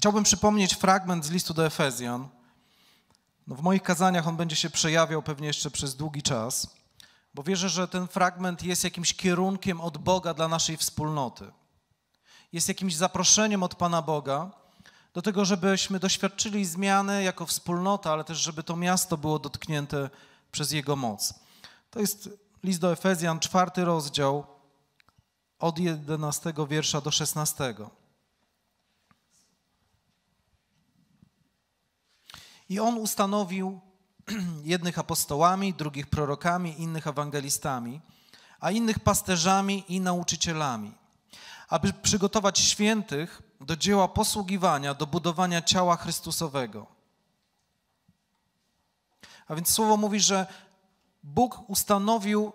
Chciałbym przypomnieć fragment z listu do Efezjan. No w moich kazaniach on będzie się przejawiał pewnie jeszcze przez długi czas, bo wierzę, że ten fragment jest jakimś kierunkiem od Boga dla naszej wspólnoty. Jest jakimś zaproszeniem od Pana Boga do tego, żebyśmy doświadczyli zmiany jako wspólnota, ale też żeby to miasto było dotknięte przez Jego moc. To jest list do Efezjan, czwarty rozdział, od 11 wiersza do 16. I on ustanowił jednych apostołami, drugich prorokami, innych ewangelistami, a innych pasterzami i nauczycielami, aby przygotować świętych do dzieła posługiwania, do budowania ciała Chrystusowego. A więc słowo mówi, że Bóg ustanowił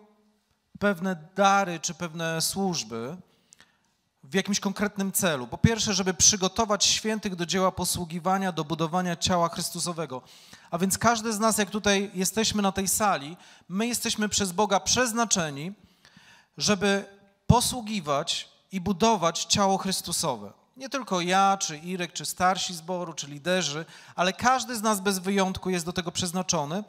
pewne dary czy pewne służby, w jakimś konkretnym celu. Po pierwsze, żeby przygotować świętych do dzieła posługiwania, do budowania ciała Chrystusowego. A więc każdy z nas, jak tutaj jesteśmy na tej sali, my jesteśmy przez Boga przeznaczeni, żeby posługiwać i budować ciało Chrystusowe. Nie tylko ja, czy Irek, czy starsi zboru, czy liderzy, ale każdy z nas bez wyjątku jest do tego przeznaczony.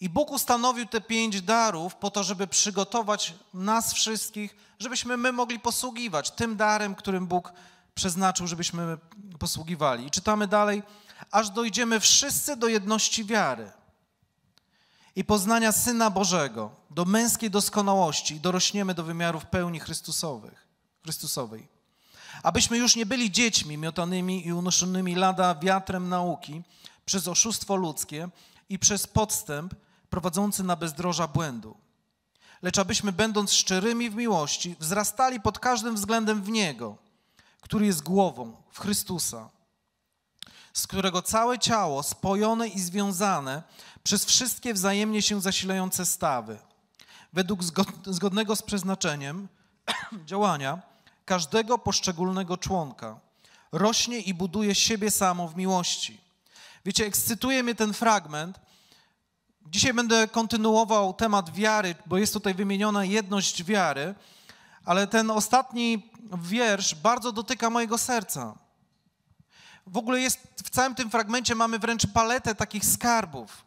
I Bóg ustanowił te pięć darów po to, żeby przygotować nas wszystkich żebyśmy my mogli posługiwać tym darem, którym Bóg przeznaczył, żebyśmy posługiwali. I czytamy dalej, aż dojdziemy wszyscy do jedności wiary i poznania Syna Bożego, do męskiej doskonałości i dorośniemy do wymiarów pełni Chrystusowych, Chrystusowej. Abyśmy już nie byli dziećmi miotanymi i unoszonymi lada wiatrem nauki przez oszustwo ludzkie i przez podstęp prowadzący na bezdroża błędu lecz abyśmy, będąc szczerymi w miłości, wzrastali pod każdym względem w Niego, który jest głową, w Chrystusa, z którego całe ciało, spojone i związane przez wszystkie wzajemnie się zasilające stawy, według zgodnego z przeznaczeniem działania każdego poszczególnego członka, rośnie i buduje siebie samo w miłości. Wiecie, ekscytuje mnie ten fragment, Dzisiaj będę kontynuował temat wiary, bo jest tutaj wymieniona jedność wiary, ale ten ostatni wiersz bardzo dotyka mojego serca. W ogóle jest, w całym tym fragmencie mamy wręcz paletę takich skarbów,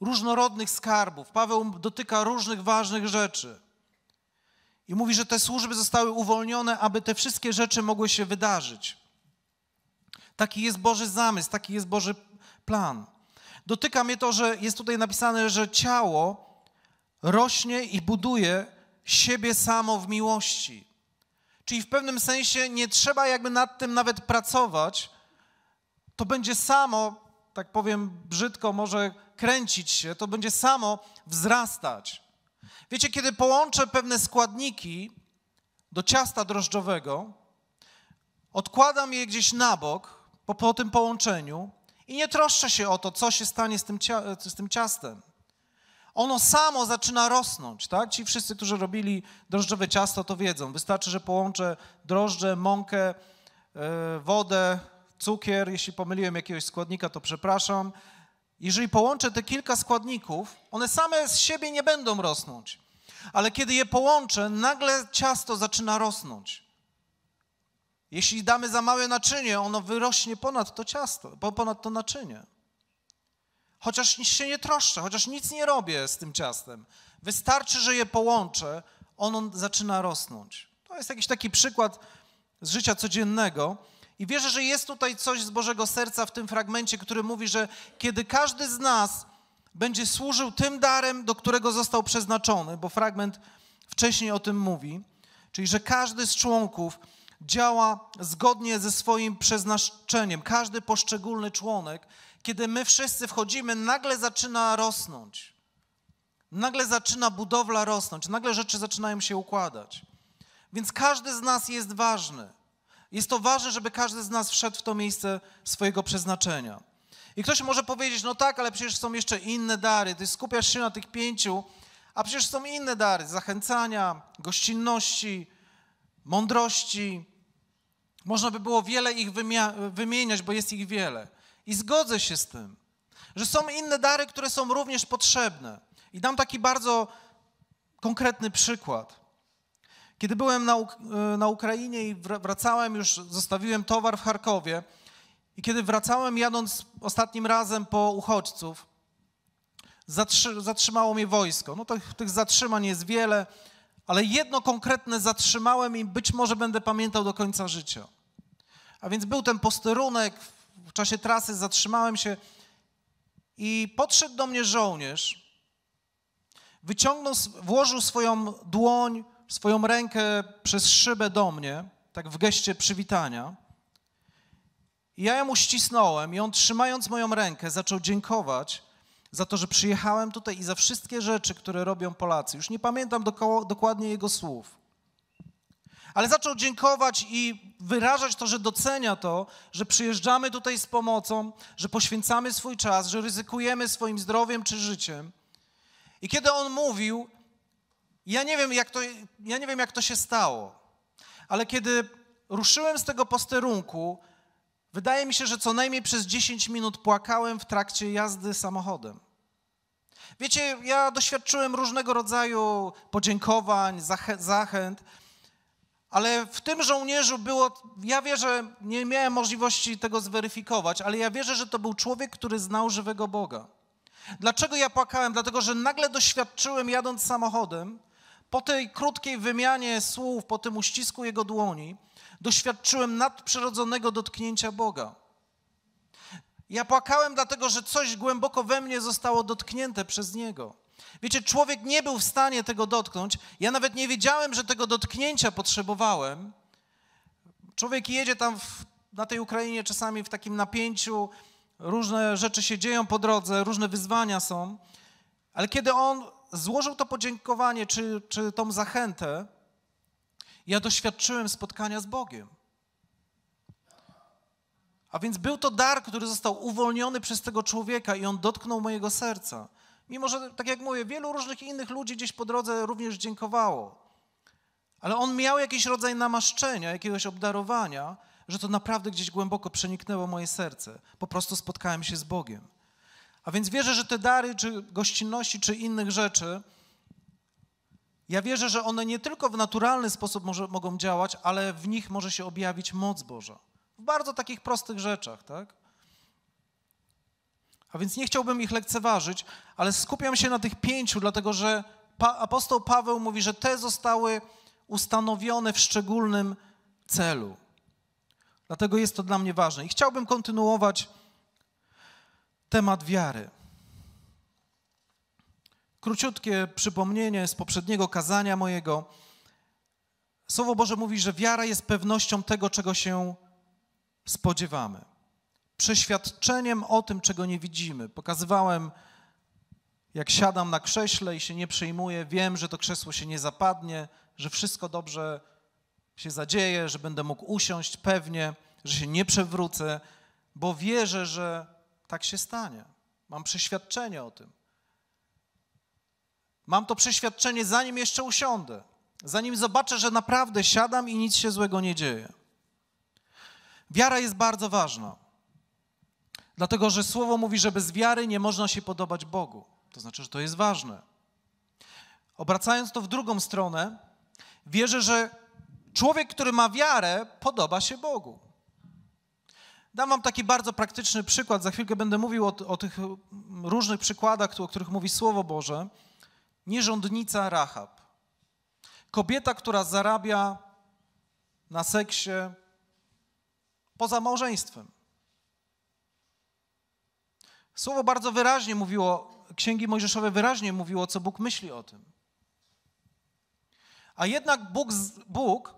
różnorodnych skarbów. Paweł dotyka różnych ważnych rzeczy. I mówi, że te służby zostały uwolnione, aby te wszystkie rzeczy mogły się wydarzyć. Taki jest Boży zamysł, taki jest Boży plan. Dotyka mnie to, że jest tutaj napisane, że ciało rośnie i buduje siebie samo w miłości. Czyli w pewnym sensie nie trzeba jakby nad tym nawet pracować. To będzie samo, tak powiem brzydko, może kręcić się, to będzie samo wzrastać. Wiecie, kiedy połączę pewne składniki do ciasta drożdżowego, odkładam je gdzieś na bok po, po tym połączeniu, i nie troszczę się o to, co się stanie z tym, z tym ciastem. Ono samo zaczyna rosnąć, tak? Ci wszyscy, którzy robili drożdżowe ciasto, to wiedzą. Wystarczy, że połączę drożdże, mąkę, e, wodę, cukier. Jeśli pomyliłem jakiegoś składnika, to przepraszam. Jeżeli połączę te kilka składników, one same z siebie nie będą rosnąć. Ale kiedy je połączę, nagle ciasto zaczyna rosnąć. Jeśli damy za małe naczynie, ono wyrośnie ponad to ciasto, ponad to naczynie. Chociaż się nie troszczę, chociaż nic nie robię z tym ciastem. Wystarczy, że je połączę, ono zaczyna rosnąć. To jest jakiś taki przykład z życia codziennego. I wierzę, że jest tutaj coś z Bożego serca w tym fragmencie, który mówi, że kiedy każdy z nas będzie służył tym darem, do którego został przeznaczony, bo fragment wcześniej o tym mówi, czyli że każdy z członków działa zgodnie ze swoim przeznaczeniem. Każdy poszczególny członek, kiedy my wszyscy wchodzimy, nagle zaczyna rosnąć. Nagle zaczyna budowla rosnąć, nagle rzeczy zaczynają się układać. Więc każdy z nas jest ważny. Jest to ważne, żeby każdy z nas wszedł w to miejsce swojego przeznaczenia. I ktoś może powiedzieć, no tak, ale przecież są jeszcze inne dary. Ty skupiasz się na tych pięciu, a przecież są inne dary zachęcania, gościnności, mądrości, można by było wiele ich wymieniać, bo jest ich wiele. I zgodzę się z tym, że są inne dary, które są również potrzebne. I dam taki bardzo konkretny przykład. Kiedy byłem na, Uk e, na Ukrainie i wracałem, już zostawiłem towar w Charkowie, i kiedy wracałem, jadąc ostatnim razem po uchodźców, zatrzy zatrzymało mnie wojsko. No tych, tych zatrzymań jest wiele, ale jedno konkretne zatrzymałem i być może będę pamiętał do końca życia. A więc był ten posterunek, w czasie trasy zatrzymałem się i podszedł do mnie żołnierz, wyciągnął, włożył swoją dłoń, swoją rękę przez szybę do mnie, tak w geście przywitania. I ja ją uścisnąłem i on trzymając moją rękę zaczął dziękować za to, że przyjechałem tutaj i za wszystkie rzeczy, które robią Polacy. Już nie pamiętam dokładnie jego słów. Ale zaczął dziękować i wyrażać to, że docenia to, że przyjeżdżamy tutaj z pomocą, że poświęcamy swój czas, że ryzykujemy swoim zdrowiem czy życiem. I kiedy on mówił, ja nie wiem, jak to, ja nie wiem, jak to się stało, ale kiedy ruszyłem z tego posterunku, Wydaje mi się, że co najmniej przez 10 minut płakałem w trakcie jazdy samochodem. Wiecie, ja doświadczyłem różnego rodzaju podziękowań, zachęt, ale w tym żołnierzu było, ja wierzę, nie miałem możliwości tego zweryfikować, ale ja wierzę, że to był człowiek, który znał żywego Boga. Dlaczego ja płakałem? Dlatego, że nagle doświadczyłem jadąc samochodem, po tej krótkiej wymianie słów, po tym uścisku jego dłoni, Doświadczyłem nadprzyrodzonego dotknięcia Boga. Ja płakałem, dlatego że coś głęboko we mnie zostało dotknięte przez Niego. Wiecie, człowiek nie był w stanie tego dotknąć. Ja nawet nie wiedziałem, że tego dotknięcia potrzebowałem. Człowiek jedzie tam w, na tej Ukrainie czasami w takim napięciu, różne rzeczy się dzieją po drodze, różne wyzwania są. Ale kiedy on złożył to podziękowanie czy, czy tą zachętę, ja doświadczyłem spotkania z Bogiem. A więc był to dar, który został uwolniony przez tego człowieka i on dotknął mojego serca. Mimo, że, tak jak mówię, wielu różnych innych ludzi gdzieś po drodze również dziękowało. Ale on miał jakiś rodzaj namaszczenia, jakiegoś obdarowania, że to naprawdę gdzieś głęboko przeniknęło moje serce. Po prostu spotkałem się z Bogiem. A więc wierzę, że te dary, czy gościnności, czy innych rzeczy ja wierzę, że one nie tylko w naturalny sposób może, mogą działać, ale w nich może się objawić moc Boża. W bardzo takich prostych rzeczach, tak? A więc nie chciałbym ich lekceważyć, ale skupiam się na tych pięciu, dlatego że pa apostoł Paweł mówi, że te zostały ustanowione w szczególnym celu. Dlatego jest to dla mnie ważne. I chciałbym kontynuować temat wiary. Króciutkie przypomnienie z poprzedniego kazania mojego. Słowo Boże mówi, że wiara jest pewnością tego, czego się spodziewamy. Przeświadczeniem o tym, czego nie widzimy. Pokazywałem, jak siadam na krześle i się nie przejmuję, wiem, że to krzesło się nie zapadnie, że wszystko dobrze się zadzieje, że będę mógł usiąść pewnie, że się nie przewrócę, bo wierzę, że tak się stanie. Mam przeświadczenie o tym. Mam to przeświadczenie, zanim jeszcze usiądę, zanim zobaczę, że naprawdę siadam i nic się złego nie dzieje. Wiara jest bardzo ważna, dlatego że słowo mówi, że bez wiary nie można się podobać Bogu. To znaczy, że to jest ważne. Obracając to w drugą stronę, wierzę, że człowiek, który ma wiarę, podoba się Bogu. Dam wam taki bardzo praktyczny przykład. Za chwilkę będę mówił o, o tych różnych przykładach, o których mówi Słowo Boże nierządnica Rahab. Kobieta, która zarabia na seksie poza małżeństwem. Słowo bardzo wyraźnie mówiło, księgi mojżeszowe wyraźnie mówiło, co Bóg myśli o tym. A jednak Bóg, Bóg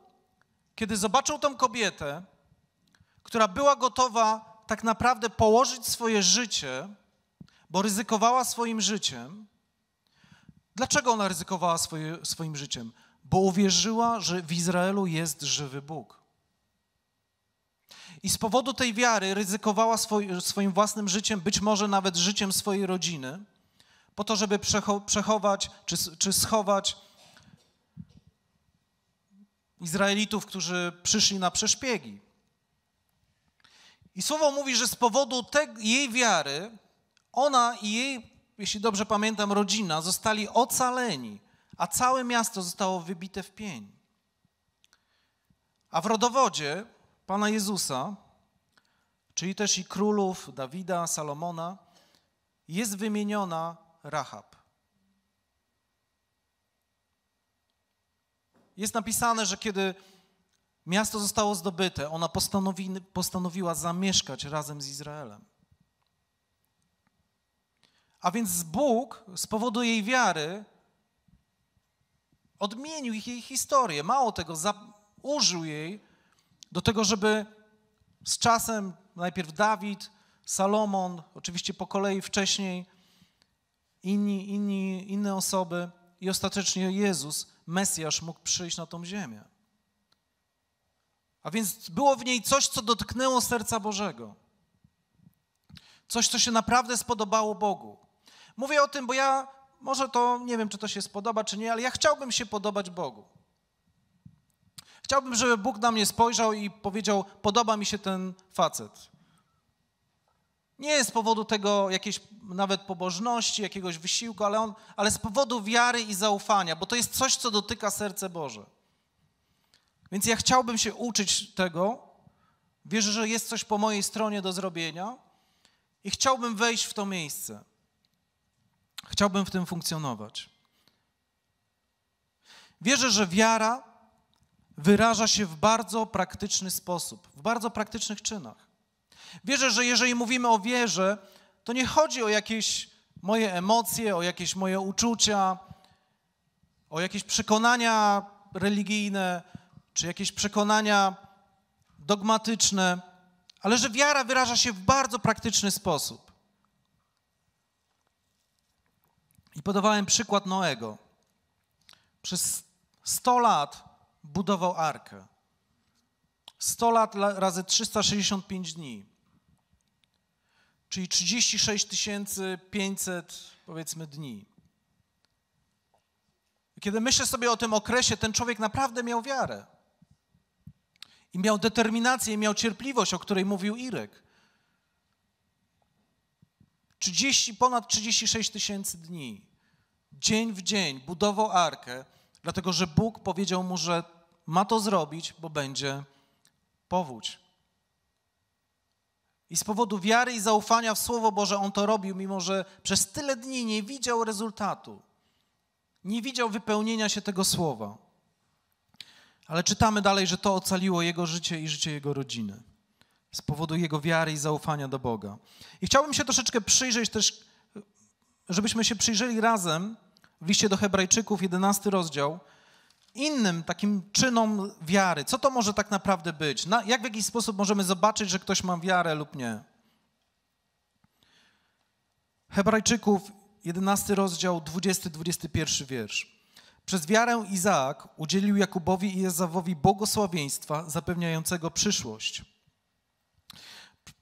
kiedy zobaczył tę kobietę, która była gotowa tak naprawdę położyć swoje życie, bo ryzykowała swoim życiem, Dlaczego ona ryzykowała swoje, swoim życiem? Bo uwierzyła, że w Izraelu jest żywy Bóg. I z powodu tej wiary ryzykowała swoim własnym życiem, być może nawet życiem swojej rodziny, po to, żeby przecho, przechować czy, czy schować Izraelitów, którzy przyszli na przeszpiegi. I słowo mówi, że z powodu tej, jej wiary ona i jej jeśli dobrze pamiętam, rodzina, zostali ocaleni, a całe miasto zostało wybite w pień. A w rodowodzie Pana Jezusa, czyli też i królów Dawida, Salomona, jest wymieniona Rahab. Jest napisane, że kiedy miasto zostało zdobyte, ona postanowi, postanowiła zamieszkać razem z Izraelem. A więc Bóg z powodu jej wiary odmienił ich jej historię. Mało tego, użył jej do tego, żeby z czasem najpierw Dawid, Salomon, oczywiście po kolei wcześniej inni, inni, inne osoby i ostatecznie Jezus, Mesjasz, mógł przyjść na tą ziemię. A więc było w niej coś, co dotknęło serca Bożego. Coś, co się naprawdę spodobało Bogu. Mówię o tym, bo ja może to nie wiem, czy to się spodoba, czy nie, ale ja chciałbym się podobać Bogu. Chciałbym, żeby Bóg na mnie spojrzał i powiedział: Podoba mi się ten facet. Nie jest z powodu tego jakiejś nawet pobożności, jakiegoś wysiłku, ale, on, ale z powodu wiary i zaufania, bo to jest coś, co dotyka serce Boże. Więc ja chciałbym się uczyć tego. Wierzę, że jest coś po mojej stronie do zrobienia i chciałbym wejść w to miejsce. Chciałbym w tym funkcjonować. Wierzę, że wiara wyraża się w bardzo praktyczny sposób, w bardzo praktycznych czynach. Wierzę, że jeżeli mówimy o wierze, to nie chodzi o jakieś moje emocje, o jakieś moje uczucia, o jakieś przekonania religijne, czy jakieś przekonania dogmatyczne, ale że wiara wyraża się w bardzo praktyczny sposób. I podawałem przykład Noego. Przez 100 lat budował arkę. 100 lat razy 365 dni, czyli 36 500 powiedzmy dni. Kiedy myślę sobie o tym okresie, ten człowiek naprawdę miał wiarę. I miał determinację, i miał cierpliwość, o której mówił Irek. 30, ponad 36 tysięcy dni. Dzień w dzień budował arkę, dlatego że Bóg powiedział mu, że ma to zrobić, bo będzie powódź. I z powodu wiary i zaufania w Słowo Boże on to robił, mimo że przez tyle dni nie widział rezultatu, nie widział wypełnienia się tego słowa. Ale czytamy dalej, że to ocaliło jego życie i życie jego rodziny z powodu jego wiary i zaufania do Boga. I chciałbym się troszeczkę przyjrzeć też, żebyśmy się przyjrzeli razem w liście do Hebrajczyków, 11 rozdział, innym takim czynom wiary. Co to może tak naprawdę być? Na, jak w jakiś sposób możemy zobaczyć, że ktoś ma wiarę lub nie? Hebrajczyków, 11 rozdział, 20-21 wiersz. Przez wiarę Izaak udzielił Jakubowi i Jezawowi błogosławieństwa zapewniającego przyszłość –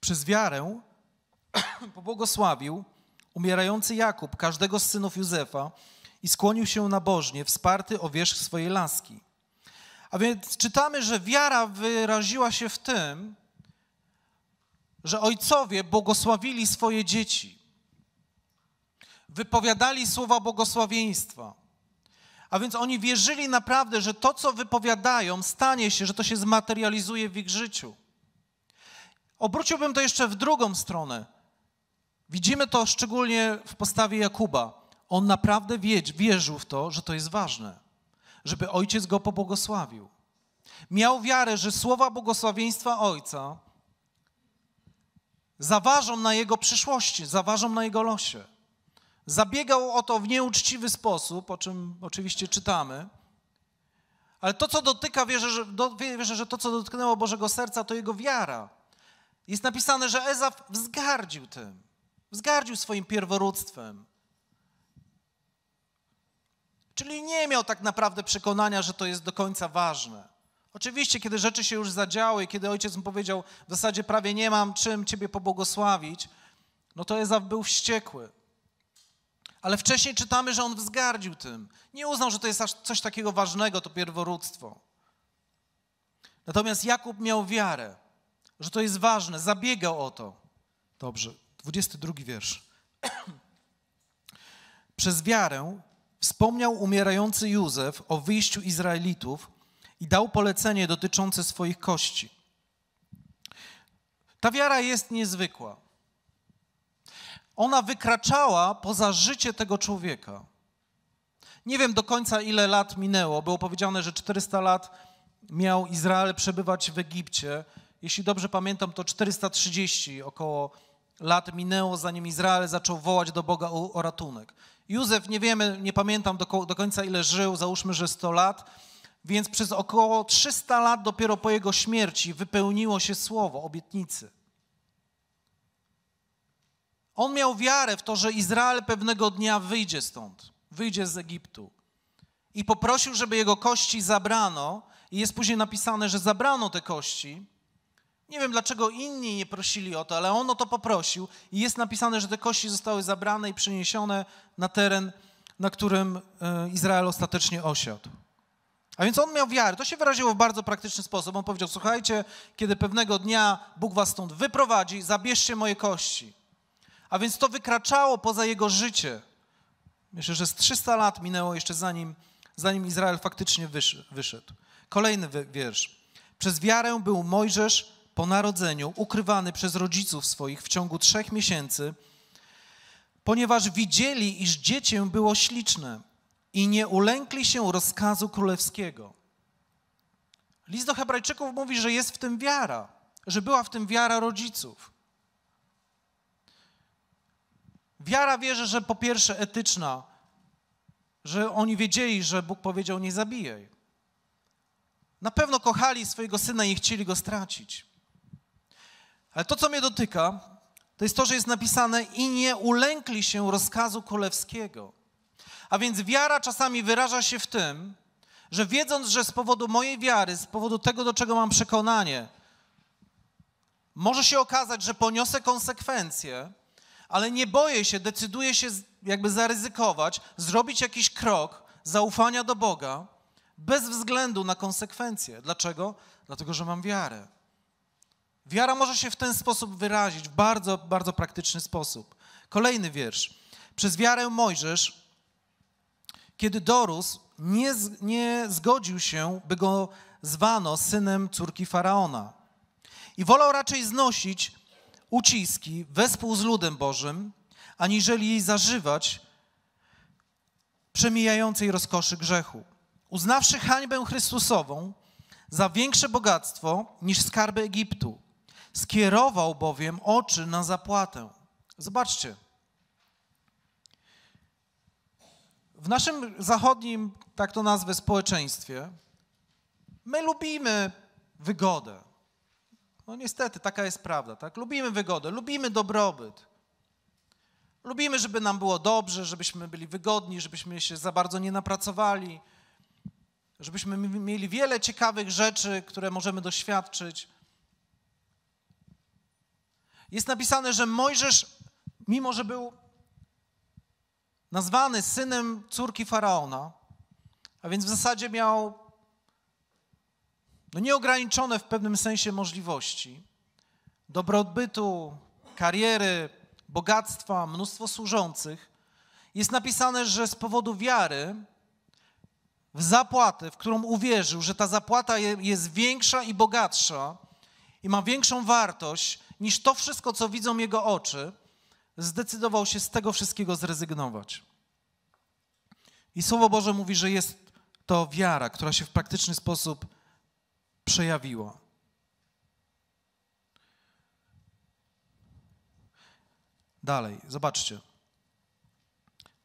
przez wiarę pobłogosławił umierający Jakub każdego z synów Józefa i skłonił się nabożnie, wsparty o wierzch swojej laski. A więc czytamy, że wiara wyraziła się w tym, że ojcowie błogosławili swoje dzieci, wypowiadali słowa błogosławieństwa. A więc oni wierzyli naprawdę, że to, co wypowiadają, stanie się, że to się zmaterializuje w ich życiu. Obróciłbym to jeszcze w drugą stronę. Widzimy to szczególnie w postawie Jakuba. On naprawdę wierzył w to, że to jest ważne, żeby ojciec go pobłogosławił. Miał wiarę, że słowa błogosławieństwa ojca zaważą na jego przyszłości, zaważą na jego losie. Zabiegał o to w nieuczciwy sposób, o czym oczywiście czytamy. Ale to, co dotyka, wierzę, że, wierzę, że to, co dotknęło Bożego serca, to jego wiara jest napisane, że Ezaf wzgardził tym, wzgardził swoim pierworództwem. Czyli nie miał tak naprawdę przekonania, że to jest do końca ważne. Oczywiście, kiedy rzeczy się już zadziały, kiedy ojciec mu powiedział, w zasadzie prawie nie mam czym ciebie pobłogosławić, no to Ezaf był wściekły. Ale wcześniej czytamy, że on wzgardził tym. Nie uznał, że to jest aż coś takiego ważnego, to pierworództwo. Natomiast Jakub miał wiarę że to jest ważne, zabiegał o to. Dobrze, 22 wiersz. Przez wiarę wspomniał umierający Józef o wyjściu Izraelitów i dał polecenie dotyczące swoich kości. Ta wiara jest niezwykła. Ona wykraczała poza życie tego człowieka. Nie wiem do końca, ile lat minęło. Było powiedziane, że 400 lat miał Izrael przebywać w Egipcie jeśli dobrze pamiętam, to 430 około lat minęło, zanim Izrael zaczął wołać do Boga o, o ratunek. Józef, nie wiemy, nie pamiętam do, do końca ile żył, załóżmy, że 100 lat, więc przez około 300 lat dopiero po jego śmierci wypełniło się słowo obietnicy. On miał wiarę w to, że Izrael pewnego dnia wyjdzie stąd, wyjdzie z Egiptu. I poprosił, żeby jego kości zabrano, i jest później napisane, że zabrano te kości, nie wiem, dlaczego inni nie prosili o to, ale on o to poprosił i jest napisane, że te kości zostały zabrane i przeniesione na teren, na którym e, Izrael ostatecznie osiadł. A więc on miał wiarę. To się wyraziło w bardzo praktyczny sposób. On powiedział: Słuchajcie, kiedy pewnego dnia Bóg was stąd wyprowadzi, zabierzcie moje kości. A więc to wykraczało poza jego życie. Myślę, że z 300 lat minęło jeszcze zanim, zanim Izrael faktycznie wyszedł. Kolejny wiersz. Przez wiarę był Mojżesz po narodzeniu ukrywany przez rodziców swoich w ciągu trzech miesięcy, ponieważ widzieli, iż dziecię było śliczne i nie ulękli się rozkazu królewskiego. List do Hebrajczyków mówi, że jest w tym wiara, że była w tym wiara rodziców. Wiara wierzy, że po pierwsze etyczna, że oni wiedzieli, że Bóg powiedział nie zabijaj. Na pewno kochali swojego syna i nie chcieli go stracić. Ale to, co mnie dotyka, to jest to, że jest napisane i nie ulękli się rozkazu królewskiego. A więc wiara czasami wyraża się w tym, że wiedząc, że z powodu mojej wiary, z powodu tego, do czego mam przekonanie, może się okazać, że poniosę konsekwencje, ale nie boję się, decyduję się jakby zaryzykować, zrobić jakiś krok zaufania do Boga bez względu na konsekwencje. Dlaczego? Dlatego, że mam wiarę. Wiara może się w ten sposób wyrazić, w bardzo, bardzo praktyczny sposób. Kolejny wiersz. Przez wiarę Mojżesz, kiedy dorósł, nie, nie zgodził się, by go zwano synem córki faraona. I wolał raczej znosić uciski wespół z ludem Bożym, aniżeli jej zażywać przemijającej rozkoszy grzechu. Uznawszy hańbę Chrystusową za większe bogactwo niż skarby Egiptu, Skierował bowiem oczy na zapłatę. Zobaczcie. W naszym zachodnim, tak to nazwę, społeczeństwie, my lubimy wygodę. No niestety, taka jest prawda, tak? Lubimy wygodę, lubimy dobrobyt. Lubimy, żeby nam było dobrze, żebyśmy byli wygodni, żebyśmy się za bardzo nie napracowali, żebyśmy mieli wiele ciekawych rzeczy, które możemy doświadczyć. Jest napisane, że Mojżesz, mimo że był nazwany synem córki faraona, a więc w zasadzie miał no, nieograniczone w pewnym sensie możliwości dobrobytu, kariery, bogactwa, mnóstwo służących, jest napisane, że z powodu wiary w zapłatę, w którą uwierzył, że ta zapłata jest większa i bogatsza i ma większą wartość niż to wszystko, co widzą jego oczy, zdecydował się z tego wszystkiego zrezygnować. I Słowo Boże mówi, że jest to wiara, która się w praktyczny sposób przejawiła. Dalej, zobaczcie.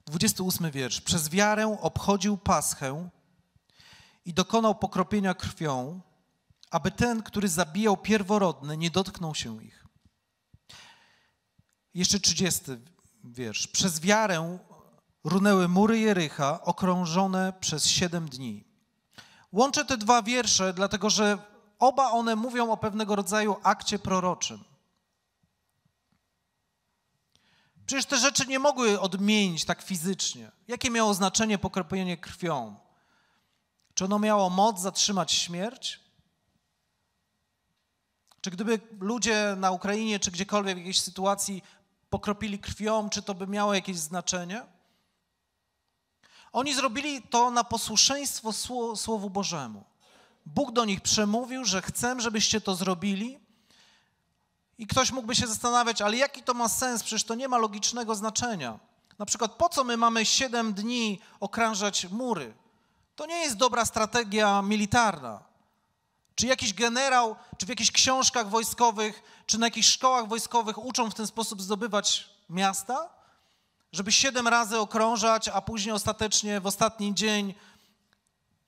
28 wiersz. Przez wiarę obchodził paschę i dokonał pokropienia krwią, aby ten, który zabijał pierworodne, nie dotknął się ich. Jeszcze 30 wiersz. Przez wiarę runęły mury Jericha, okrążone przez siedem dni. Łączę te dwa wiersze, dlatego że oba one mówią o pewnego rodzaju akcie proroczym. Przecież te rzeczy nie mogły odmienić tak fizycznie. Jakie miało znaczenie pokropienie krwią? Czy ono miało moc zatrzymać śmierć? Czy gdyby ludzie na Ukrainie, czy gdziekolwiek w jakiejś sytuacji pokropili krwią, czy to by miało jakieś znaczenie? Oni zrobili to na posłuszeństwo Słowu Bożemu. Bóg do nich przemówił, że chcę, żebyście to zrobili. I ktoś mógłby się zastanawiać, ale jaki to ma sens? Przecież to nie ma logicznego znaczenia. Na przykład, po co my mamy 7 dni okrążać mury? To nie jest dobra strategia militarna. Czy jakiś generał, czy w jakichś książkach wojskowych, czy na jakichś szkołach wojskowych uczą w ten sposób zdobywać miasta? Żeby siedem razy okrążać, a później ostatecznie w ostatni dzień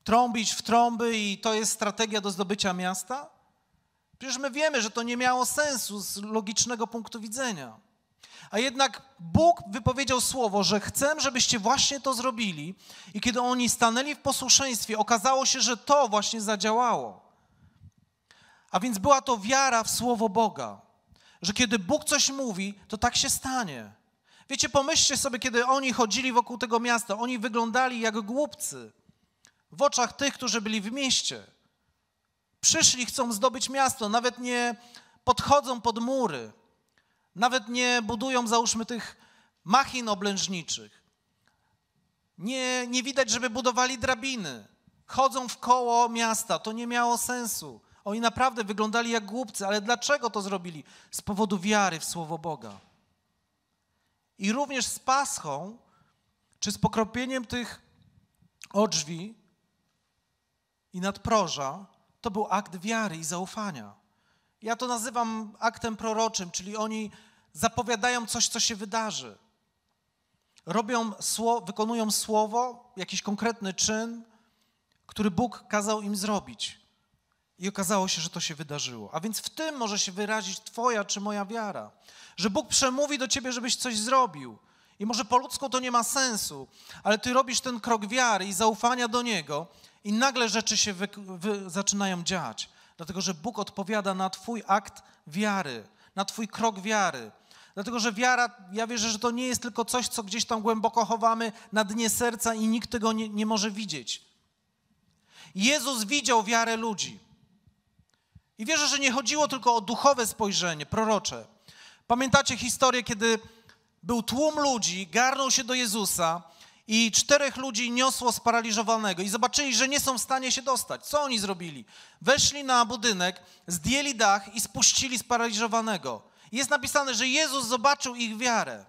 trąbić w trąby i to jest strategia do zdobycia miasta? Przecież my wiemy, że to nie miało sensu z logicznego punktu widzenia. A jednak Bóg wypowiedział słowo, że chcę, żebyście właśnie to zrobili, i kiedy oni stanęli w posłuszeństwie, okazało się, że to właśnie zadziałało. A więc była to wiara w Słowo Boga, że kiedy Bóg coś mówi, to tak się stanie. Wiecie, pomyślcie sobie, kiedy oni chodzili wokół tego miasta, oni wyglądali jak głupcy w oczach tych, którzy byli w mieście. Przyszli, chcą zdobyć miasto, nawet nie podchodzą pod mury, nawet nie budują, załóżmy, tych machin oblężniczych. Nie, nie widać, żeby budowali drabiny. Chodzą w koło miasta, to nie miało sensu. Oni naprawdę wyglądali jak głupcy, ale dlaczego to zrobili? Z powodu wiary w Słowo Boga. I również z paschą, czy z pokropieniem tych odrzwi i nadproża, to był akt wiary i zaufania. Ja to nazywam aktem proroczym, czyli oni zapowiadają coś, co się wydarzy. Robią sło, wykonują słowo, jakiś konkretny czyn, który Bóg kazał im zrobić. I okazało się, że to się wydarzyło. A więc w tym może się wyrazić Twoja czy moja wiara. Że Bóg przemówi do Ciebie, żebyś coś zrobił. I może po ludzku to nie ma sensu, ale Ty robisz ten krok wiary i zaufania do Niego, i nagle rzeczy się wy, wy, zaczynają dziać. Dlatego, że Bóg odpowiada na Twój akt wiary, na Twój krok wiary. Dlatego, że wiara, ja wierzę, że to nie jest tylko coś, co gdzieś tam głęboko chowamy na dnie serca i nikt tego nie, nie może widzieć. Jezus widział wiarę ludzi. I wierzę, że nie chodziło tylko o duchowe spojrzenie, prorocze. Pamiętacie historię, kiedy był tłum ludzi, garnął się do Jezusa i czterech ludzi niosło sparaliżowanego i zobaczyli, że nie są w stanie się dostać. Co oni zrobili? Weszli na budynek, zdjęli dach i spuścili sparaliżowanego. Jest napisane, że Jezus zobaczył ich wiarę.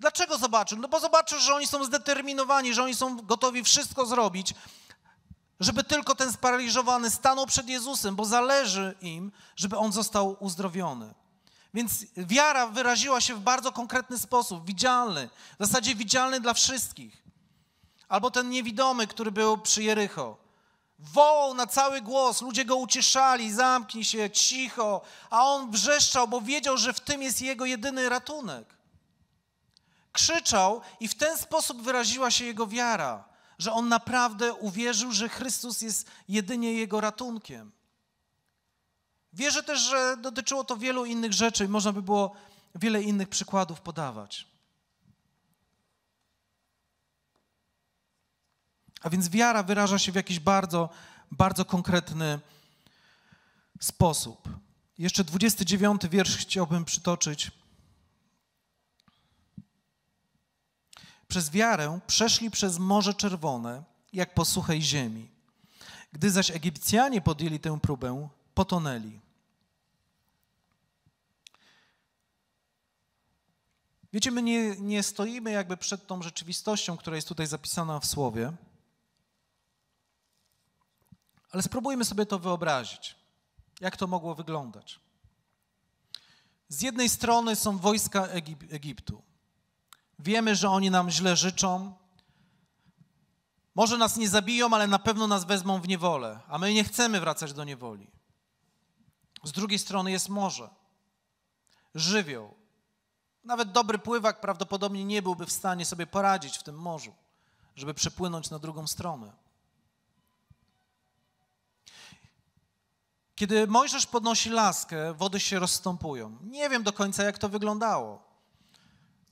Dlaczego zobaczył? No bo zobaczył, że oni są zdeterminowani, że oni są gotowi wszystko zrobić żeby tylko ten sparaliżowany stanął przed Jezusem, bo zależy im, żeby on został uzdrowiony. Więc wiara wyraziła się w bardzo konkretny sposób, widzialny, w zasadzie widzialny dla wszystkich. Albo ten niewidomy, który był przy Jericho. Wołał na cały głos, ludzie go ucieszali, zamknij się, cicho, a on wrzeszczał, bo wiedział, że w tym jest jego jedyny ratunek. Krzyczał i w ten sposób wyraziła się jego wiara że on naprawdę uwierzył, że Chrystus jest jedynie jego ratunkiem. Wierzę też, że dotyczyło to wielu innych rzeczy i można by było wiele innych przykładów podawać. A więc wiara wyraża się w jakiś bardzo, bardzo konkretny sposób. Jeszcze 29 wiersz chciałbym przytoczyć. Przez wiarę przeszli przez Morze Czerwone, jak po suchej ziemi. Gdy zaś Egipcjanie podjęli tę próbę, potonęli. Wiecie, my nie, nie stoimy jakby przed tą rzeczywistością, która jest tutaj zapisana w słowie, ale spróbujmy sobie to wyobrazić, jak to mogło wyglądać. Z jednej strony są wojska Egip Egiptu, Wiemy, że oni nam źle życzą. Może nas nie zabiją, ale na pewno nas wezmą w niewolę, a my nie chcemy wracać do niewoli. Z drugiej strony jest morze, żywioł. Nawet dobry pływak prawdopodobnie nie byłby w stanie sobie poradzić w tym morzu, żeby przepłynąć na drugą stronę. Kiedy Mojżesz podnosi laskę, wody się rozstąpują. Nie wiem do końca, jak to wyglądało.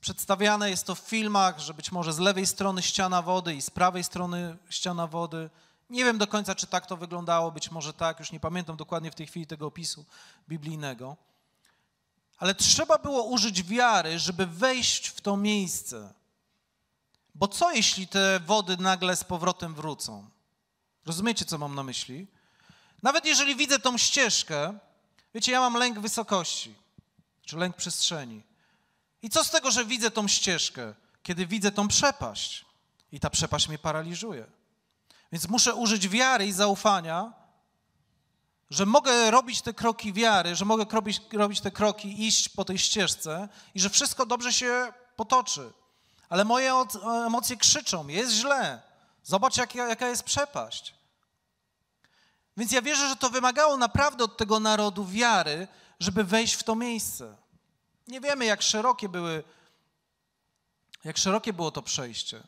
Przedstawiane jest to w filmach, że być może z lewej strony ściana wody i z prawej strony ściana wody. Nie wiem do końca, czy tak to wyglądało, być może tak, już nie pamiętam dokładnie w tej chwili tego opisu biblijnego. Ale trzeba było użyć wiary, żeby wejść w to miejsce. Bo co jeśli te wody nagle z powrotem wrócą? Rozumiecie, co mam na myśli? Nawet jeżeli widzę tą ścieżkę, wiecie, ja mam lęk wysokości, czy lęk przestrzeni. I co z tego, że widzę tą ścieżkę, kiedy widzę tą przepaść i ta przepaść mnie paraliżuje? Więc muszę użyć wiary i zaufania, że mogę robić te kroki wiary, że mogę robić, robić te kroki, iść po tej ścieżce i że wszystko dobrze się potoczy. Ale moje emocje krzyczą, jest źle, zobacz jak, jaka jest przepaść. Więc ja wierzę, że to wymagało naprawdę od tego narodu wiary, żeby wejść w to miejsce. Nie wiemy, jak szerokie były, jak szerokie było to przejście.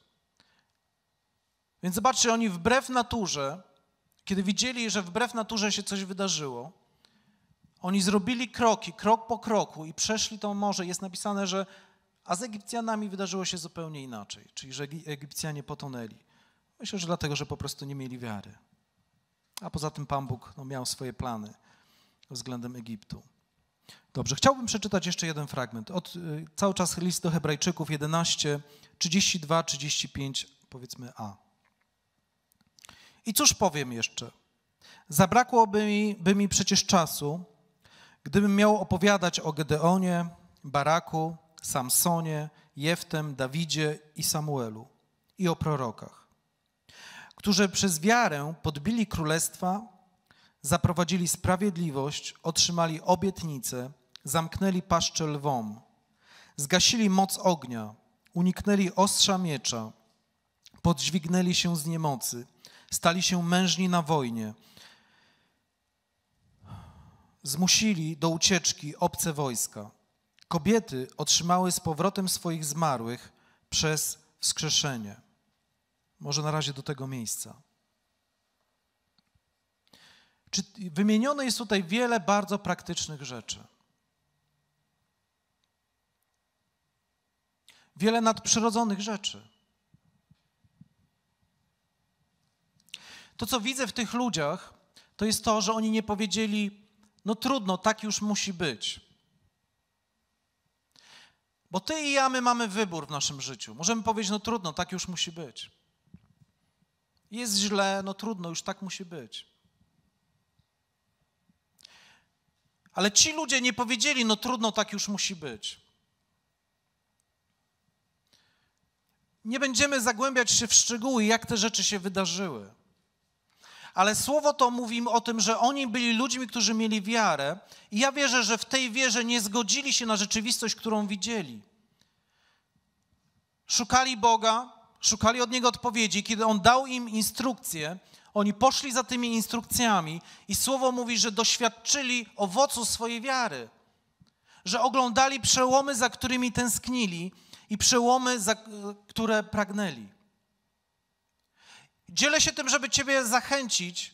Więc zobaczcie, oni wbrew naturze, kiedy widzieli, że wbrew naturze się coś wydarzyło, oni zrobili kroki, krok po kroku i przeszli to morze. Jest napisane, że a z Egipcjanami wydarzyło się zupełnie inaczej, czyli że Egipcjanie potonęli. Myślę, że dlatego, że po prostu nie mieli wiary. A poza tym Pan Bóg no, miał swoje plany względem Egiptu. Dobrze, chciałbym przeczytać jeszcze jeden fragment. Od, y, cały czas list do Hebrajczyków 11, 32, 35, powiedzmy A. I cóż powiem jeszcze? Zabrakłoby mi, by mi przecież czasu, gdybym miał opowiadać o Gedeonie, Baraku, Samsonie, Jeftem, Dawidzie i Samuelu i o prorokach, którzy przez wiarę podbili królestwa, zaprowadzili sprawiedliwość, otrzymali obietnice – zamknęli paszczę lwom, zgasili moc ognia, uniknęli ostrza miecza, podźwignęli się z niemocy, stali się mężni na wojnie, zmusili do ucieczki obce wojska. Kobiety otrzymały z powrotem swoich zmarłych przez wskrzeszenie. Może na razie do tego miejsca. Czy, wymienione jest tutaj wiele bardzo praktycznych rzeczy. wiele nadprzyrodzonych rzeczy. To, co widzę w tych ludziach, to jest to, że oni nie powiedzieli: No trudno, tak już musi być. Bo ty i ja, my mamy wybór w naszym życiu. Możemy powiedzieć: No trudno, tak już musi być. Jest źle, no trudno, już tak musi być. Ale ci ludzie nie powiedzieli: No trudno, tak już musi być. nie będziemy zagłębiać się w szczegóły, jak te rzeczy się wydarzyły. Ale słowo to mówi o tym, że oni byli ludźmi, którzy mieli wiarę, i ja wierzę, że w tej wierze nie zgodzili się na rzeczywistość, którą widzieli. Szukali Boga, szukali od Niego odpowiedzi. Kiedy On dał im instrukcje, oni poszli za tymi instrukcjami, i słowo mówi, że doświadczyli owocu swojej wiary, że oglądali przełomy, za którymi tęsknili, i przełomy, za, które pragnęli. Dzielę się tym, żeby Ciebie zachęcić,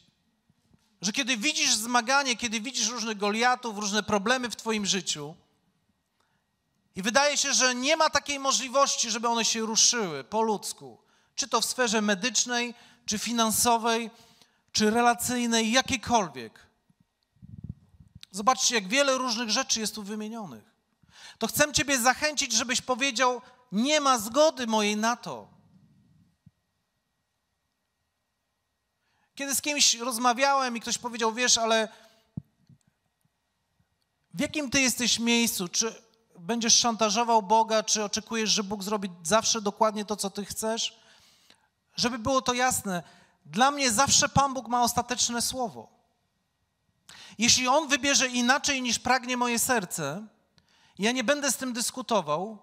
że kiedy widzisz zmaganie, kiedy widzisz różnych Goliatów, różne problemy w Twoim życiu, i wydaje się, że nie ma takiej możliwości, żeby one się ruszyły po ludzku, czy to w sferze medycznej, czy finansowej, czy relacyjnej, jakiejkolwiek. Zobaczcie, jak wiele różnych rzeczy jest tu wymienionych to chcę Ciebie zachęcić, żebyś powiedział: Nie ma zgody mojej na to. Kiedy z kimś rozmawiałem i ktoś powiedział: Wiesz, ale w jakim Ty jesteś miejscu? Czy będziesz szantażował Boga, czy oczekujesz, że Bóg zrobi zawsze dokładnie to, co Ty chcesz? Żeby było to jasne, dla mnie zawsze Pan Bóg ma ostateczne słowo. Jeśli On wybierze inaczej niż pragnie moje serce, ja nie będę z tym dyskutował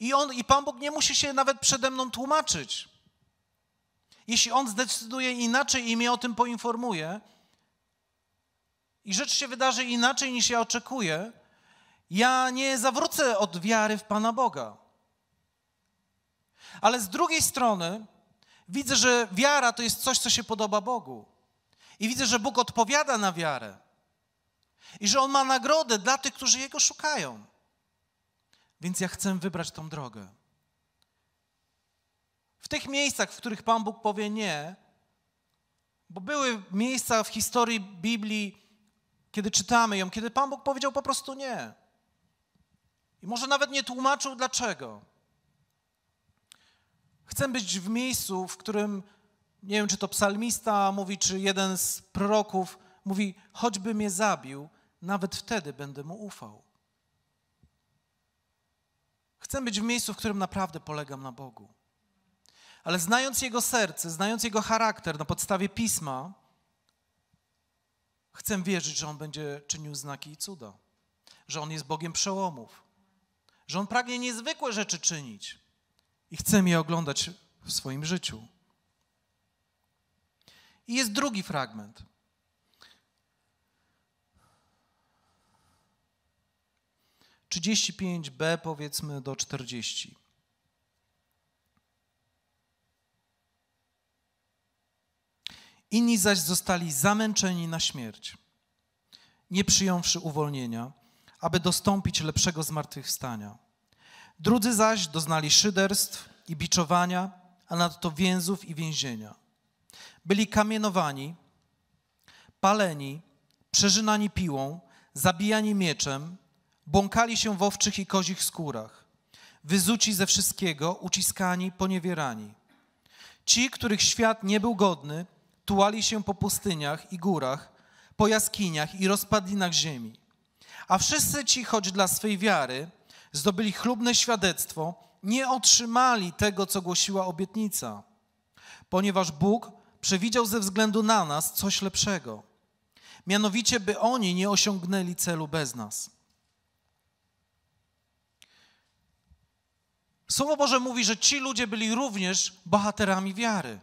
i on i Pan Bóg nie musi się nawet przede mną tłumaczyć. Jeśli on zdecyduje inaczej i mnie o tym poinformuje, i rzecz się wydarzy inaczej niż ja oczekuję, ja nie zawrócę od wiary w Pana Boga. Ale z drugiej strony widzę, że wiara to jest coś, co się podoba Bogu. I widzę, że Bóg odpowiada na wiarę i że On ma nagrodę dla tych, którzy Jego szukają. Więc ja chcę wybrać tą drogę. W tych miejscach, w których Pan Bóg powie nie, bo były miejsca w historii Biblii, kiedy czytamy ją, kiedy Pan Bóg powiedział po prostu nie. I może nawet nie tłumaczył dlaczego. Chcę być w miejscu, w którym, nie wiem, czy to psalmista mówi, czy jeden z proroków mówi, choćby mnie zabił, nawet wtedy będę mu ufał. Chcę być w miejscu, w którym naprawdę polegam na Bogu. Ale znając Jego serce, znając Jego charakter na podstawie pisma, chcę wierzyć, że On będzie czynił znaki i cuda, że On jest Bogiem przełomów, że On pragnie niezwykłe rzeczy czynić i chcę je oglądać w swoim życiu. I jest drugi fragment. 35b powiedzmy do 40. Inni zaś zostali zamęczeni na śmierć, nie przyjąwszy uwolnienia, aby dostąpić lepszego zmartwychwstania. Drudzy zaś doznali szyderstw i biczowania, a nadto więzów i więzienia. Byli kamienowani, paleni, przeżynani piłą, zabijani mieczem, Błąkali się w owczych i kozich skórach, wyzuci ze wszystkiego, uciskani, poniewierani. Ci, których świat nie był godny, tułali się po pustyniach i górach, po jaskiniach i rozpadlinach ziemi. A wszyscy ci, choć dla swej wiary, zdobyli chlubne świadectwo, nie otrzymali tego, co głosiła obietnica, ponieważ Bóg przewidział ze względu na nas coś lepszego, mianowicie by oni nie osiągnęli celu bez nas. Słowo Boże mówi, że ci ludzie byli również bohaterami wiary.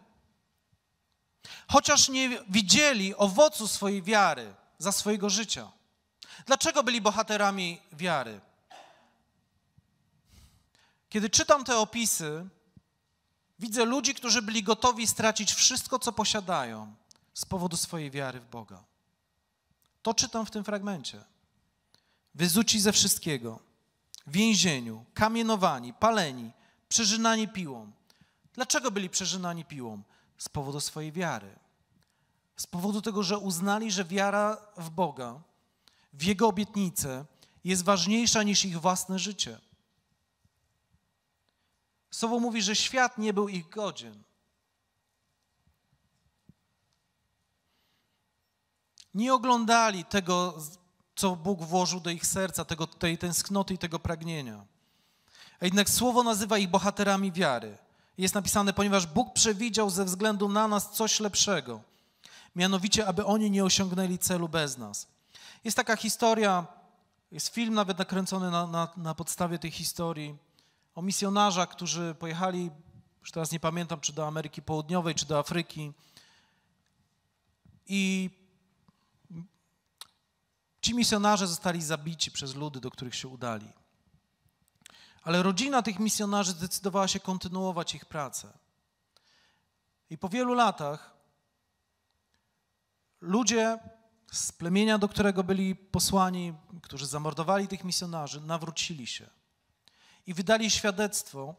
Chociaż nie widzieli owocu swojej wiary za swojego życia. Dlaczego byli bohaterami wiary? Kiedy czytam te opisy, widzę ludzi, którzy byli gotowi stracić wszystko, co posiadają z powodu swojej wiary w Boga. To czytam w tym fragmencie. Wyzuci ze wszystkiego więzieniu, kamienowani, paleni, przeżynani piłą. Dlaczego byli przeżynani piłą? Z powodu swojej wiary. Z powodu tego, że uznali, że wiara w Boga, w Jego obietnicę jest ważniejsza niż ich własne życie. Słowo mówi, że świat nie był ich godzien. Nie oglądali tego, co Bóg włożył do ich serca, tego, tej tęsknoty i tego pragnienia. A jednak słowo nazywa ich bohaterami wiary. Jest napisane, ponieważ Bóg przewidział ze względu na nas coś lepszego, mianowicie, aby oni nie osiągnęli celu bez nas. Jest taka historia, jest film nawet nakręcony na, na, na podstawie tej historii o misjonarzach, którzy pojechali, już teraz nie pamiętam, czy do Ameryki Południowej, czy do Afryki. I Ci misjonarze zostali zabici przez ludy, do których się udali. Ale rodzina tych misjonarzy zdecydowała się kontynuować ich pracę. I po wielu latach ludzie z plemienia, do którego byli posłani, którzy zamordowali tych misjonarzy, nawrócili się i wydali świadectwo,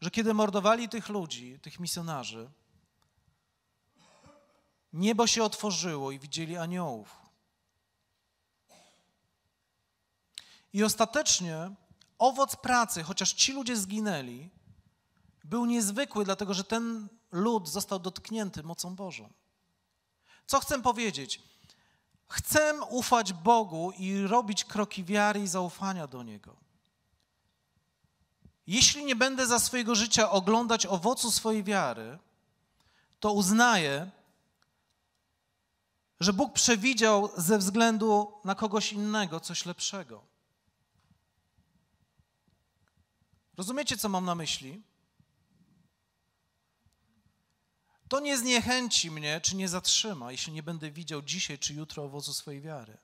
że kiedy mordowali tych ludzi, tych misjonarzy, niebo się otworzyło i widzieli aniołów I ostatecznie owoc pracy, chociaż ci ludzie zginęli, był niezwykły, dlatego że ten lud został dotknięty mocą Bożą. Co chcę powiedzieć? Chcę ufać Bogu i robić kroki wiary i zaufania do Niego. Jeśli nie będę za swojego życia oglądać owocu swojej wiary, to uznaję, że Bóg przewidział ze względu na kogoś innego coś lepszego. Rozumiecie, co mam na myśli? To nie zniechęci mnie, czy nie zatrzyma, jeśli nie będę widział dzisiaj czy jutro owocu swojej wiary.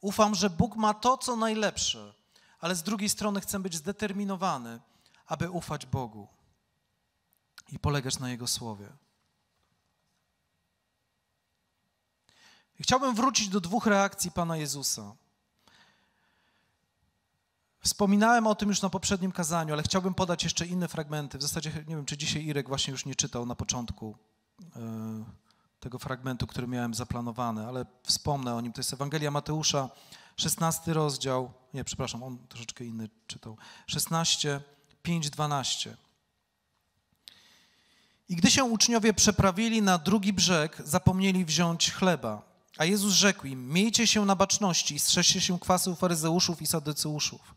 Ufam, że Bóg ma to, co najlepsze, ale z drugiej strony chcę być zdeterminowany, aby ufać Bogu i polegać na Jego słowie. Chciałbym wrócić do dwóch reakcji Pana Jezusa. Wspominałem o tym już na poprzednim kazaniu, ale chciałbym podać jeszcze inne fragmenty. W zasadzie nie wiem, czy dzisiaj Irek właśnie już nie czytał na początku e, tego fragmentu, który miałem zaplanowany, ale wspomnę o nim. To jest Ewangelia Mateusza, 16 rozdział, nie, przepraszam, on troszeczkę inny czytał, 16, 5, 12. I gdy się uczniowie przeprawili na drugi brzeg, zapomnieli wziąć chleba. A Jezus rzekł im, miejcie się na baczności i strzeżcie się kwasu faryzeuszów i sadyceuszów.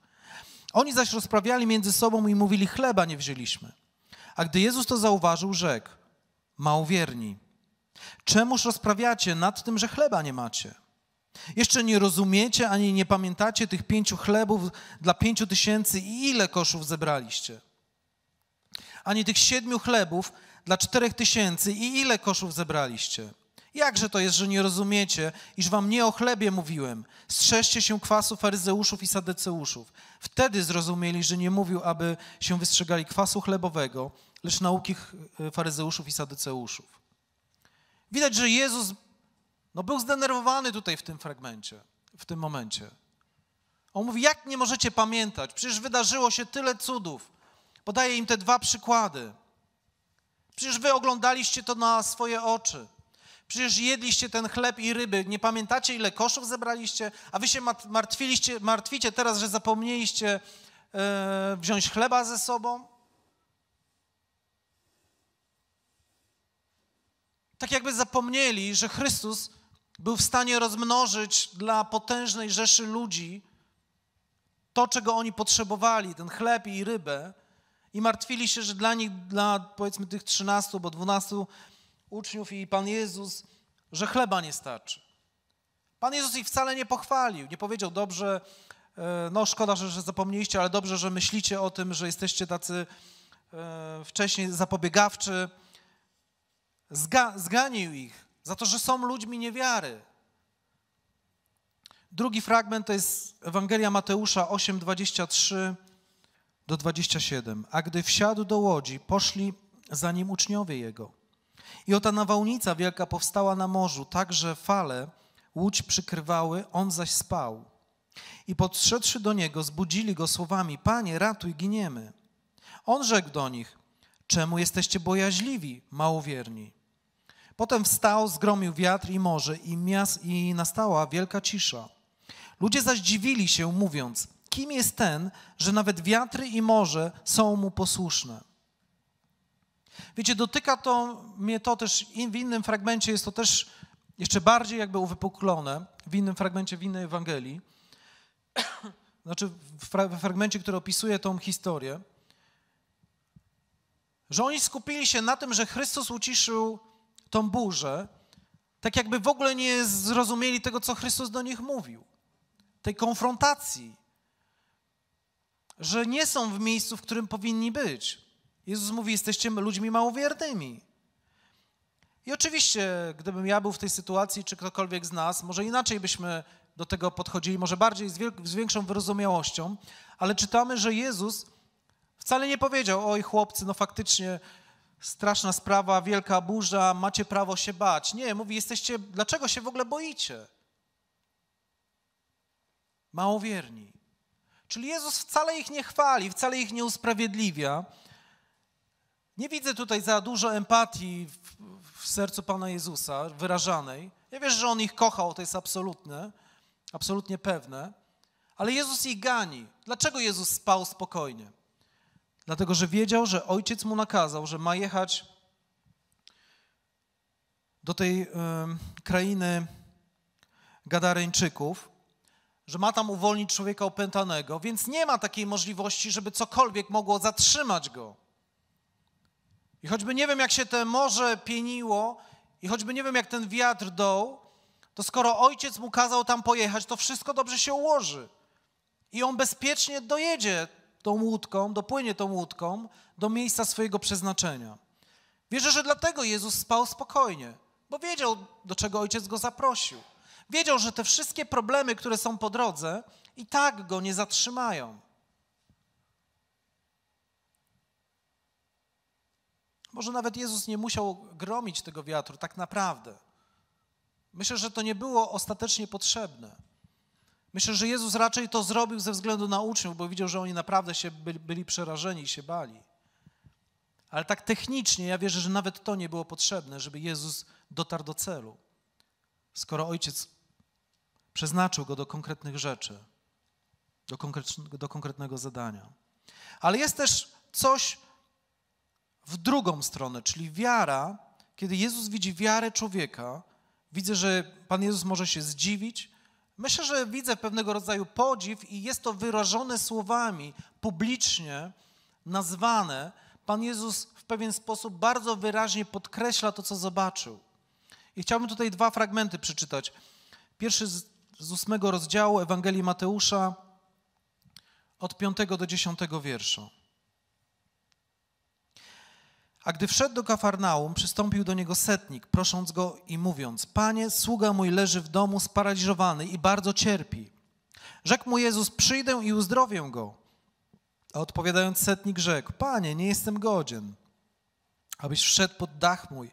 Oni zaś rozprawiali między sobą i mówili: Chleba nie wzięliśmy. A gdy Jezus to zauważył, rzekł: Małowierni, czemuż rozprawiacie nad tym, że chleba nie macie? Jeszcze nie rozumiecie ani nie pamiętacie tych pięciu chlebów dla pięciu tysięcy i ile koszów zebraliście? Ani tych siedmiu chlebów dla czterech tysięcy i ile koszów zebraliście? Jakże to jest, że nie rozumiecie, iż wam nie o chlebie mówiłem? Strzeżcie się kwasu faryzeuszów i sadyceuszów. Wtedy zrozumieli, że nie mówił, aby się wystrzegali kwasu chlebowego, lecz nauki y, faryzeuszów i sadyceuszów. Widać, że Jezus no, był zdenerwowany tutaj w tym fragmencie, w tym momencie. On mówi, jak nie możecie pamiętać? Przecież wydarzyło się tyle cudów. Podaję im te dwa przykłady. Przecież wy oglądaliście to na swoje oczy. Przecież jedliście ten chleb i ryby. Nie pamiętacie, ile koszów zebraliście? A wy się martwiliście, martwicie teraz, że zapomnieliście e, wziąć chleba ze sobą? Tak jakby zapomnieli, że Chrystus był w stanie rozmnożyć dla potężnej rzeszy ludzi to, czego oni potrzebowali, ten chleb i rybę, i martwili się, że dla nich, dla powiedzmy tych 13 bo 12 uczniów i Pan Jezus, że chleba nie starczy. Pan Jezus ich wcale nie pochwalił, nie powiedział dobrze, e, no szkoda, że, że zapomnieliście, ale dobrze, że myślicie o tym, że jesteście tacy e, wcześniej zapobiegawczy. Zga, zganił ich za to, że są ludźmi niewiary. Drugi fragment to jest Ewangelia Mateusza 8:23 do 27. A gdy wsiadł do łodzi, poszli za nim uczniowie jego. I oto nawałnica wielka powstała na morzu, tak że fale łódź przykrywały, on zaś spał. I podszedłszy do niego, zbudzili go słowami: Panie, ratuj, giniemy. On rzekł do nich: Czemu jesteście bojaźliwi, małowierni? Potem wstał, zgromił wiatr i morze, i, miast, i nastała wielka cisza. Ludzie zaś dziwili się, mówiąc: Kim jest ten, że nawet wiatry i morze są mu posłuszne? Wiecie, dotyka to mnie to też, w innym fragmencie jest to też jeszcze bardziej jakby uwypuklone, w innym fragmencie, w innej Ewangelii, znaczy w fragmencie, który opisuje tą historię, że oni skupili się na tym, że Chrystus uciszył tą burzę, tak jakby w ogóle nie zrozumieli tego, co Chrystus do nich mówił, tej konfrontacji, że nie są w miejscu, w którym powinni być. Jezus mówi, jesteście ludźmi małowiernymi. I oczywiście, gdybym ja był w tej sytuacji, czy ktokolwiek z nas, może inaczej byśmy do tego podchodzili, może bardziej z, większą wyrozumiałością, ale czytamy, że Jezus wcale nie powiedział: Oj, chłopcy, no faktycznie straszna sprawa, wielka burza, macie prawo się bać. Nie, mówi: Jesteście, dlaczego się w ogóle boicie? Małowierni. Czyli Jezus wcale ich nie chwali, wcale ich nie usprawiedliwia nie widzę tutaj za dużo empatii w, w sercu Pana Jezusa wyrażanej. Ja wiem, że On ich kochał, to jest absolutne, absolutnie pewne, ale Jezus ich gani. Dlaczego Jezus spał spokojnie? Dlatego, że wiedział, że ojciec mu nakazał, że ma jechać do tej y, krainy Gadareńczyków, że ma tam uwolnić człowieka opętanego, więc nie ma takiej możliwości, żeby cokolwiek mogło zatrzymać go. I choćby nie wiem, jak się te morze pieniło, i choćby nie wiem, jak ten wiatr dął, to skoro ojciec mu kazał tam pojechać, to wszystko dobrze się ułoży. I on bezpiecznie dojedzie tą łódką, dopłynie tą łódką do miejsca swojego przeznaczenia. Wierzę, że dlatego Jezus spał spokojnie, bo wiedział, do czego ojciec go zaprosił. Wiedział, że te wszystkie problemy, które są po drodze, i tak go nie zatrzymają. Może nawet Jezus nie musiał gromić tego wiatru, tak naprawdę. Myślę, że to nie było ostatecznie potrzebne. Myślę, że Jezus raczej to zrobił ze względu na uczniów, bo widział, że oni naprawdę się byli, byli przerażeni i się bali. Ale tak technicznie ja wierzę, że nawet to nie było potrzebne, żeby Jezus dotarł do celu. Skoro Ojciec przeznaczył go do konkretnych rzeczy, do, konkretnego zadania. Ale jest też coś, w drugą stronę, czyli wiara, kiedy Jezus widzi wiarę człowieka, widzę, że Pan Jezus może się zdziwić. Myślę, że widzę pewnego rodzaju podziw i jest to wyrażone słowami, publicznie nazwane. Pan Jezus w pewien sposób bardzo wyraźnie podkreśla to, co zobaczył. I chciałbym tutaj dwa fragmenty przeczytać. Pierwszy z, z ósmego rozdziału Ewangelii Mateusza, od piątego do dziesiątego wiersza. A gdy wszedł do Kafarnaum, przystąpił do niego setnik, prosząc go i mówiąc: Panie, sługa mój leży w domu sparaliżowany i bardzo cierpi. Rzekł mu Jezus: Przyjdę i uzdrowię go. A odpowiadając setnik rzekł: Panie, nie jestem godzien, abyś wszedł pod dach mój,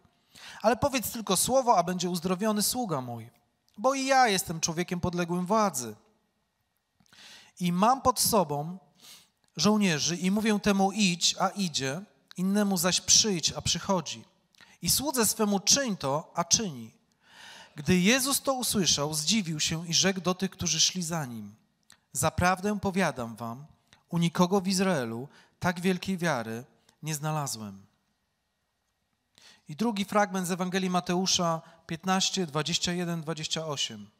ale powiedz tylko słowo, a będzie uzdrowiony sługa mój, bo i ja jestem człowiekiem podległym władzy. I mam pod sobą żołnierzy i mówię temu: idź, a idzie innemu zaś przyjdź, a przychodzi. I słudze swemu czyń to, a czyni. Gdy Jezus to usłyszał, zdziwił się i rzekł do tych, którzy szli za nim: Zaprawdę powiadam wam, u nikogo w Izraelu tak wielkiej wiary nie znalazłem. I drugi fragment z Ewangelii Mateusza 15, 21, 28.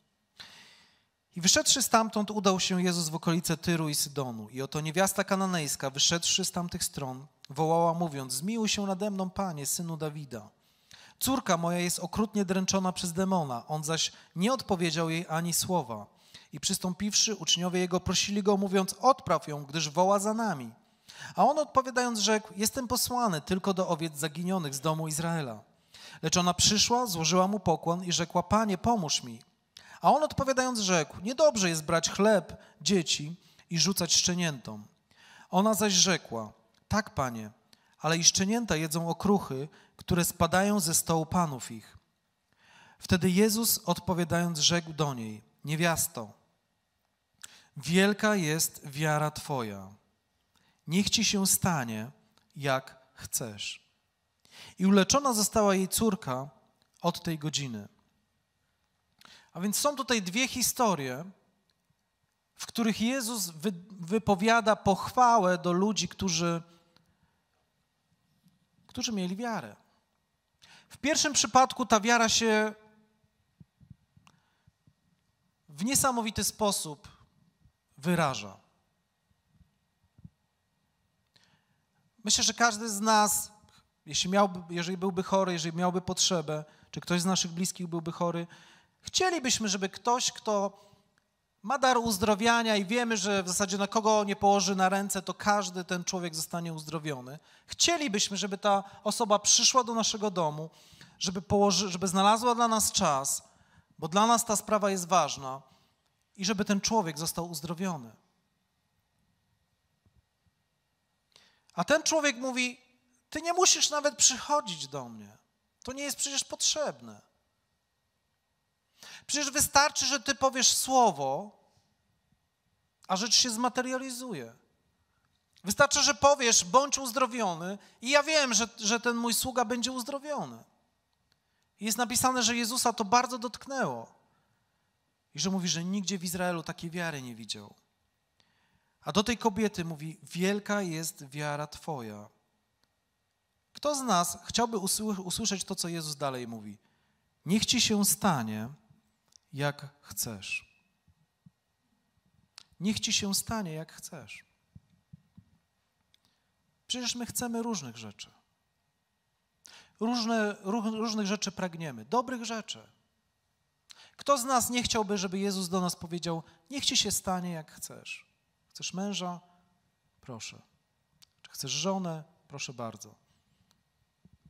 I wyszedłszy stamtąd, udał się Jezus w okolice Tyru i Sydonu. I oto niewiasta kananejska, wyszedłszy z tamtych stron, wołała mówiąc, zmiłuj się nade mną, Panie, synu Dawida. Córka moja jest okrutnie dręczona przez demona, on zaś nie odpowiedział jej ani słowa. I przystąpiwszy, uczniowie jego prosili go, mówiąc, odpraw ją, gdyż woła za nami. A on odpowiadając rzekł, jestem posłany tylko do owiec zaginionych z domu Izraela. Lecz ona przyszła, złożyła mu pokłon i rzekła, Panie, pomóż mi. A on odpowiadając rzekł, niedobrze jest brać chleb dzieci i rzucać szczeniętom. Ona zaś rzekła, tak panie, ale i szczenięta jedzą okruchy, które spadają ze stołu panów ich. Wtedy Jezus odpowiadając rzekł do niej, niewiasto, wielka jest wiara twoja, niech ci się stanie, jak chcesz. I uleczona została jej córka od tej godziny. A więc są tutaj dwie historie, w których Jezus wypowiada pochwałę do ludzi, którzy, którzy mieli wiarę. W pierwszym przypadku ta wiara się w niesamowity sposób wyraża. Myślę, że każdy z nas, jeśli miałby, jeżeli byłby chory, jeżeli miałby potrzebę, czy ktoś z naszych bliskich byłby chory, Chcielibyśmy, żeby ktoś, kto ma dar uzdrowiania i wiemy, że w zasadzie na kogo nie położy na ręce, to każdy ten człowiek zostanie uzdrowiony. Chcielibyśmy, żeby ta osoba przyszła do naszego domu, żeby, położy, żeby znalazła dla nas czas, bo dla nas ta sprawa jest ważna i żeby ten człowiek został uzdrowiony. A ten człowiek mówi: Ty nie musisz nawet przychodzić do mnie. To nie jest przecież potrzebne. Przecież wystarczy, że ty powiesz słowo, a rzecz się zmaterializuje. Wystarczy, że powiesz, bądź uzdrowiony, i ja wiem, że, że ten mój sługa będzie uzdrowiony. Jest napisane, że Jezusa to bardzo dotknęło. I że mówi, że nigdzie w Izraelu takiej wiary nie widział. A do tej kobiety mówi: Wielka jest wiara Twoja. Kto z nas chciałby usłyszeć to, co Jezus dalej mówi? Niech ci się stanie jak chcesz. Niech ci się stanie, jak chcesz. Przecież my chcemy różnych rzeczy. Różne, różnych rzeczy pragniemy, dobrych rzeczy. Kto z nas nie chciałby, żeby Jezus do nas powiedział: Niech ci się stanie, jak chcesz? Chcesz męża? Proszę. Czy chcesz żonę? Proszę bardzo.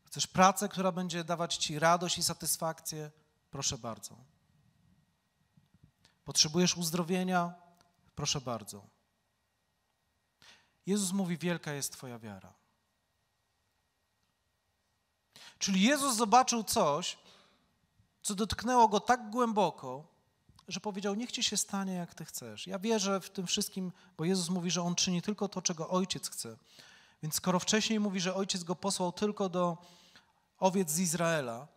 Chcesz pracę, która będzie dawać ci radość i satysfakcję? Proszę bardzo. Potrzebujesz uzdrowienia? Proszę bardzo. Jezus mówi: Wielka jest Twoja wiara. Czyli Jezus zobaczył coś, co dotknęło go tak głęboko, że powiedział: Niech ci się stanie, jak ty chcesz. Ja wierzę w tym wszystkim, bo Jezus mówi, że on czyni tylko to, czego ojciec chce. Więc skoro wcześniej mówi, że ojciec go posłał tylko do owiec z Izraela,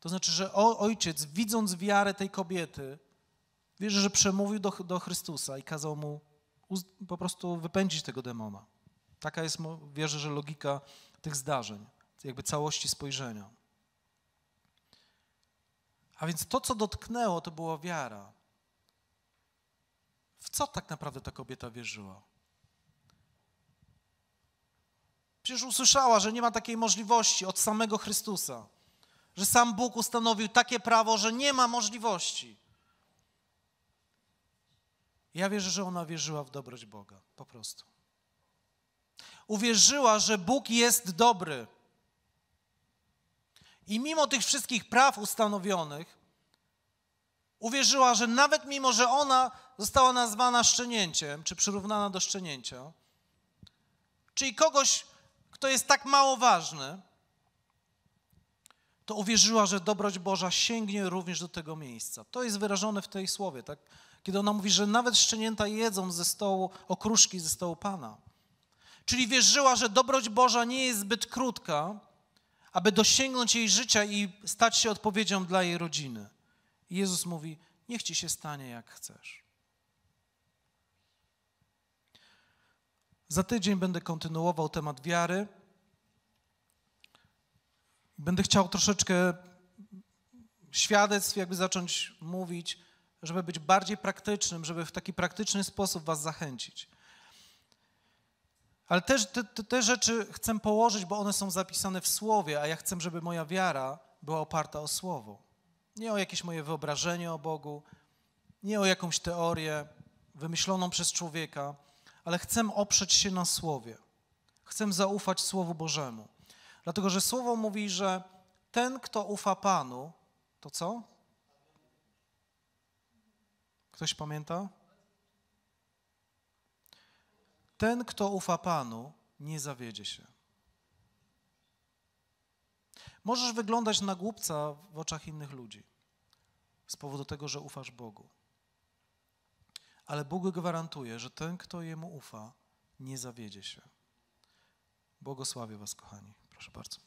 to znaczy, że ojciec, widząc wiarę tej kobiety, Wierzę, że przemówił do, do Chrystusa i kazał mu po prostu wypędzić tego demona. Taka jest, wierzę, że logika tych zdarzeń, jakby całości spojrzenia. A więc to, co dotknęło, to była wiara. W co tak naprawdę ta kobieta wierzyła? Przecież usłyszała, że nie ma takiej możliwości od samego Chrystusa, że sam Bóg ustanowił takie prawo, że nie ma możliwości. Ja wierzę, że ona wierzyła w dobroć Boga, po prostu. Uwierzyła, że Bóg jest dobry. I mimo tych wszystkich praw ustanowionych, uwierzyła, że nawet mimo, że ona została nazwana szczenięciem, czy przyrównana do szczenięcia, czyli kogoś, kto jest tak mało ważny, to uwierzyła, że dobroć Boża sięgnie również do tego miejsca. To jest wyrażone w tej słowie, tak? kiedy ona mówi, że nawet szczenięta jedzą ze stołu, okruszki ze stołu Pana. Czyli wierzyła, że dobroć Boża nie jest zbyt krótka, aby dosięgnąć jej życia i stać się odpowiedzią dla jej rodziny. I Jezus mówi: Niech ci się stanie, jak chcesz. Za tydzień będę kontynuował temat wiary będę chciał troszeczkę świadectw jakby zacząć mówić, żeby być bardziej praktycznym, żeby w taki praktyczny sposób was zachęcić. Ale też te, te, te rzeczy chcę położyć, bo one są zapisane w Słowie, a ja chcę, żeby moja wiara była oparta o Słowo. Nie o jakieś moje wyobrażenie o Bogu, nie o jakąś teorię wymyśloną przez człowieka, ale chcę oprzeć się na Słowie. Chcę zaufać Słowu Bożemu. Dlatego, że słowo mówi, że ten, kto ufa Panu, to co? Ktoś pamięta? Ten, kto ufa Panu, nie zawiedzie się. Możesz wyglądać na głupca w oczach innych ludzi z powodu tego, że ufasz Bogu. Ale Bóg gwarantuje, że ten, kto Jemu ufa, nie zawiedzie się. Błogosławię Was, kochani. Proszę bardzo.